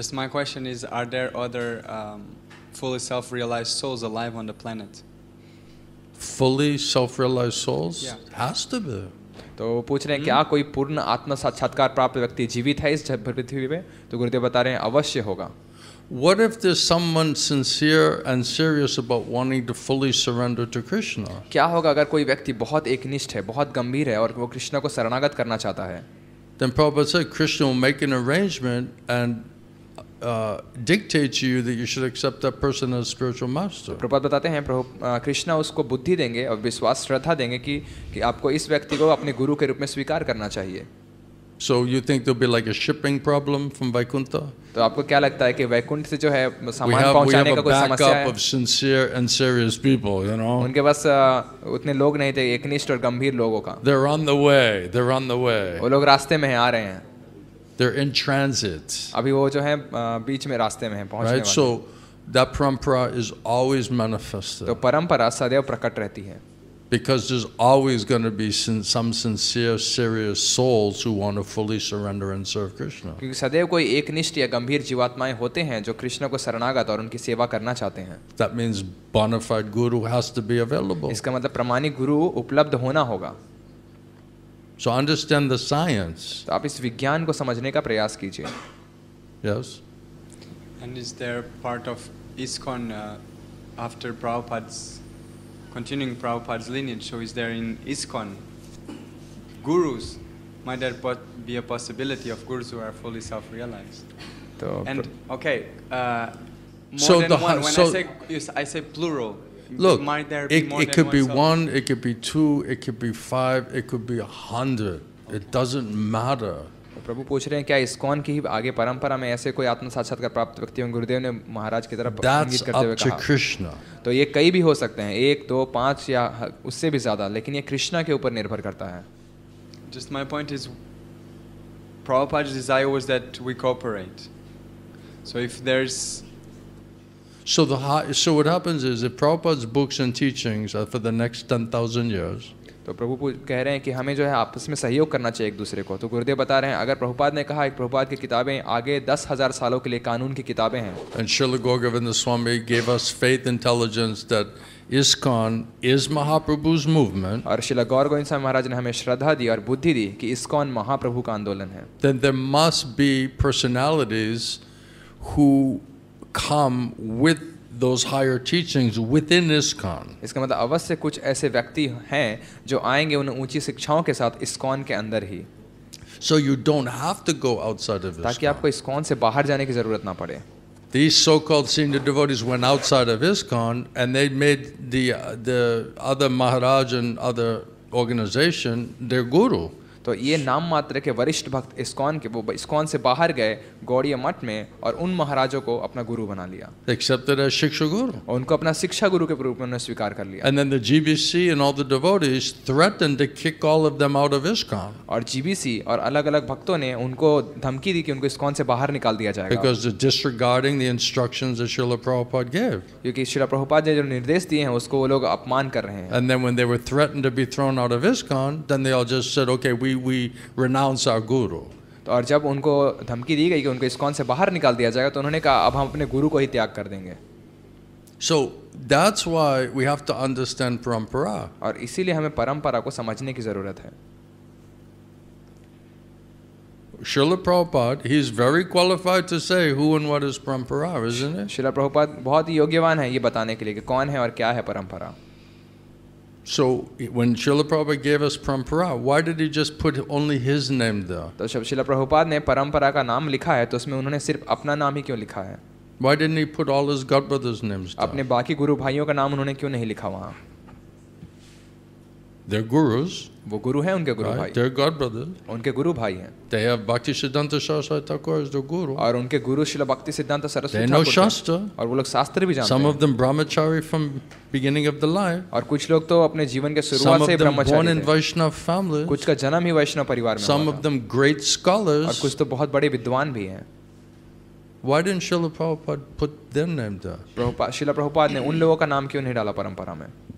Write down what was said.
Just my question is, are there other um, fully self-realized souls alive on the planet? Fully self-realized souls? Yeah. Has to be. तो पूछ रहे हैं क्या कोई पूर्ण आत्म साक्षात्कार प्राप्त व्यक्ति जीवित है इस पृथ्वी पे तो गुरुदेव बता रहे हैं अवश्य होगा What if there's someone sincere and serious about wanting to fully surrender to Krishna? क्या होगा अगर कोई व्यक्ति बहुत एकनिष्ठ है, बहुत गंभीर है और वो कृष्णा को शरणागत करना चाहता है? Then Prabhupada said Krishna will make an arrangement and uh, dictate to you that you should accept that person as spiritual master. Prabhupada बताते हैं प्रभु कृष्णा उसको बुद्धि देंगे और विश्वास श्रद्धा देंगे कि कि आपको इस व्यक्ति को अपने गुरु के रूप में स्वीकार करना चाहिए. So you think there'll be like a shipping problem from Vaikuntha? तो आपको क्या लगता है कि वैकुंठ से जो है सामान पहुंचाने का कोई समस्या है? of sincere and serious people, you know. उनके पास उतने लोग नहीं थे एकनिष्ठ और गंभीर लोगों का. They're on the way. They're on the way. वो लोग रास्ते में हैं आ रहे हैं. they're in transit. अभी वो जो है बीच में रास्ते में है पहुंचने right? so that parampara is always manifested. तो परंपरा सदैव प्रकट रहती है because there's always going to be sin, some sincere, serious souls who want to fully surrender and serve Krishna. क्योंकि सदैव कोई एकनिष्ठ या गंभीर जीवात्माएं होते हैं जो कृष्ण को शरणागत और उनकी सेवा करना चाहते हैं. That means bona fide guru has to be available. iska matlab pramanik guru uplabdh hona hoga So understand the science. तो आप इस विज्ञान को समझने का प्रयास कीजिए. Yes. And is there part of ISKCON uh, after Prabhupada's continuing Prabhupada's lineage? So is there in ISKCON gurus? Might there be a possibility of gurus who are fully self-realized? And okay, uh, more so than one. When so I say I say plural. look might there it, more it than could one be cell? one it could be two it could be five it could be a hundred okay. it doesn't matter तो प्रभु पूछ रहे हैं क्या ISKCON की आगे परंपरा में ऐसे कोई आत्म साक्षात्कार प्राप्त व्यक्ति हों गुरुदेव ने महाराज की तरफ संगीत करते हुए कहा कृष्णा तो ये कई भी हो सकते हैं एक दो पांच या उससे भी ज्यादा लेकिन ये कृष्णा के ऊपर निर्भर करता है just my point is Prabhupada desire was that we cooperate so if there is So, the, so what happens is if Prabhupada's books and teachings are for the next 10,000 years, तो प्रभु कह रहे हैं कि हमें जो है आपस में सहयोग करना चाहिए एक दूसरे को तो गुरुदेव बता रहे हैं अगर प्रभुपाद ने कहा एक प्रभुपाद की किताबें आगे दस हजार सालों के लिए कानून की किताबें हैं एंड शिल गोगोविंद Swami gave us faith intelligence that ISKCON is Mahaprabhu's movement और शिल गौर गोविंद स्वामी महाराज ने हमें श्रद्धा दी और बुद्धि दी कि इस्कॉन महाप्रभु का आंदोलन है come with those higher teachings within ISKCON. इसका मतलब अवश्य कुछ ऐसे व्यक्ति हैं जो आएंगे उन ऊंची शिक्षाओं के साथ ISKCON के अंदर ही. So you don't have to go outside of ISKCON. ताकि आपको ISKCON से बाहर जाने की जरूरत ना पड़े. These so-called senior devotees went outside of ISKCON and they made the uh, the other Maharaj and other organization their guru. तो ये नाम मात्र के वरिष्ठ भक्त इस्कॉन के वो इस्कॉन से बाहर गए गौड़ीय मठ में और उन महाराजों को अपना गुरु बना लिया और उनको अपना शिक्षा गुरु के रूप में उन्होंने स्वीकार कर लिया और जीबीसी और अलग-अलग भक्तों ने उनको धमकी दी कि उनको इस्कॉन से बाहर निकाल दिया जाएगा बिकॉज़ प्रभुपाद क्योंकि शिला प्रभुपाद ने जो निर्देश दिए हैं उसको वो लोग अपमान कर रहे हैं and then when they were threaten to be thrown out of ISKCON then they all just said okay we we, we renounce our guru. और जब उनको धमकी दी गई कि उनको इस्कॉन से बाहर निकाल दिया जाएगा तो उन्होंने कहा अब हम अपने गुरु को ही त्याग कर देंगे So that's why we have to understand parampara. और इसीलिए हमें परंपरा को समझने की जरूरत है Srila Prabhupada, is very qualified to say who and what is parampara, isn't it? Srila Prabhupada बहुत ही योग्यवान है ये बताने के लिए कि कौन है और क्या है परंपरा So when Srila Prabhupada gave us parampara, why did he just put only his name there? तो जब शिला प्रभुपाद ने परंपरा का नाम लिखा है तो उसमें उन्होंने सिर्फ अपना नाम ही क्यों लिखा है Why didn't he put all his godbrothers' names there? अपने बाकी गुरु भाइयों का नाम उन्होंने क्यों नहीं लिखा वहाँ They're gurus. वो गुरु हैं उनके गुरु right? भाई. They're god brothers. उनके गुरु भाई हैं. They have Bhakti Siddhanta Saraswati Thakur as their guru. और उनके गुरु Srila bhakti siddhanta saraswati Thakur. They know Shastra. और वो लोग शास्त्र भी जानते हैं. Some of them brahmachari from beginning of the life. और कुछ लोग तो अपने जीवन के शुरुआत से ब्रह्मचारी थे. Some of them born in Vaishnav family कुछ का जन्म ही वैष्णव परिवार में. Some of them great scholars. और कुछ तो बहुत बड़े विद्वान भी हैं. Why didn't Srila Prabhupada put their name there? Prabhupada, Srila Prabhupada ne un logo ka naam kyun nahi dala parampara mein?